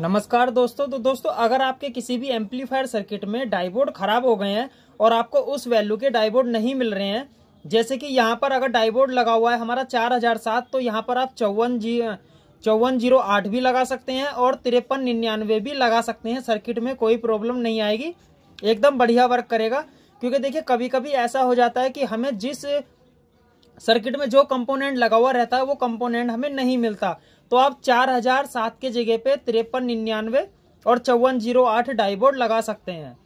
नमस्कार दोस्तों तो दोस्तों अगर आपके किसी भी एम्पलीफायर सर्किट में डाइबोर्ड खराब हो गए हैं और आपको उस वैल्यू के डाइबोर्ड नहीं मिल रहे हैं जैसे कि यहाँ पर अगर डाइबोर्ड लगा हुआ है हमारा चार हजार सात तो यहाँ पर आप चौवन जी चौवन जीरो आठ भी लगा सकते हैं और तिरपन निन्यानवे भी लगा सकते हैं सर्किट में कोई प्रॉब्लम नहीं आएगी एकदम बढ़िया वर्क करेगा क्योंकि देखिए कभी कभी ऐसा हो जाता है कि हमें जिस सर्किट में जो कंपोनेंट लगा हुआ रहता है वो कंपोनेंट हमें नहीं मिलता तो आप चार हजार सात के जगह पे तिरपन निन्यानवे और चौवन जीरो आठ डाईबोर्ड लगा सकते हैं